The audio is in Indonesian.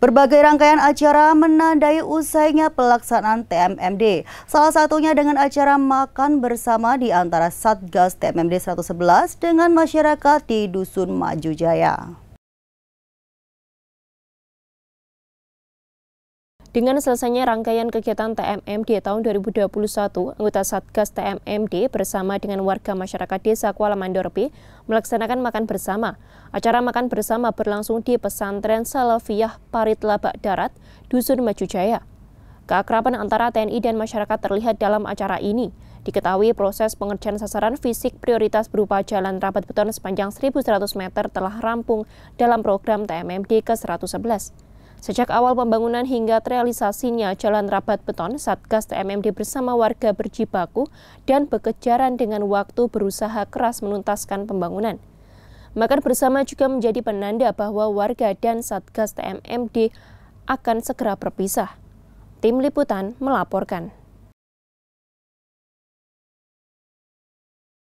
Berbagai rangkaian acara menandai usainya pelaksanaan TMMD. Salah satunya dengan acara makan bersama di antara Satgas TMMD 111 dengan masyarakat di Dusun Maju Jaya. Dengan selesainya rangkaian kegiatan TMMD tahun 2021, anggota Satgas TMMD bersama dengan warga masyarakat Desa Kuala Mandorpi melaksanakan makan bersama. Acara makan bersama berlangsung di pesantren Salafiyah Parit Labak Darat, Dusun Maju Jaya. Keakraban antara TNI dan masyarakat terlihat dalam acara ini. Diketahui proses pengerjaan sasaran fisik prioritas berupa jalan rapat beton sepanjang 1.100 meter telah rampung dalam program TMMD ke-111. Sejak awal pembangunan hingga realisasinya jalan rabat beton, Satgas TMMD bersama warga berjibaku dan bekejaran dengan waktu berusaha keras menuntaskan pembangunan. Makan bersama juga menjadi penanda bahwa warga dan Satgas TMMD akan segera berpisah. Tim Liputan melaporkan.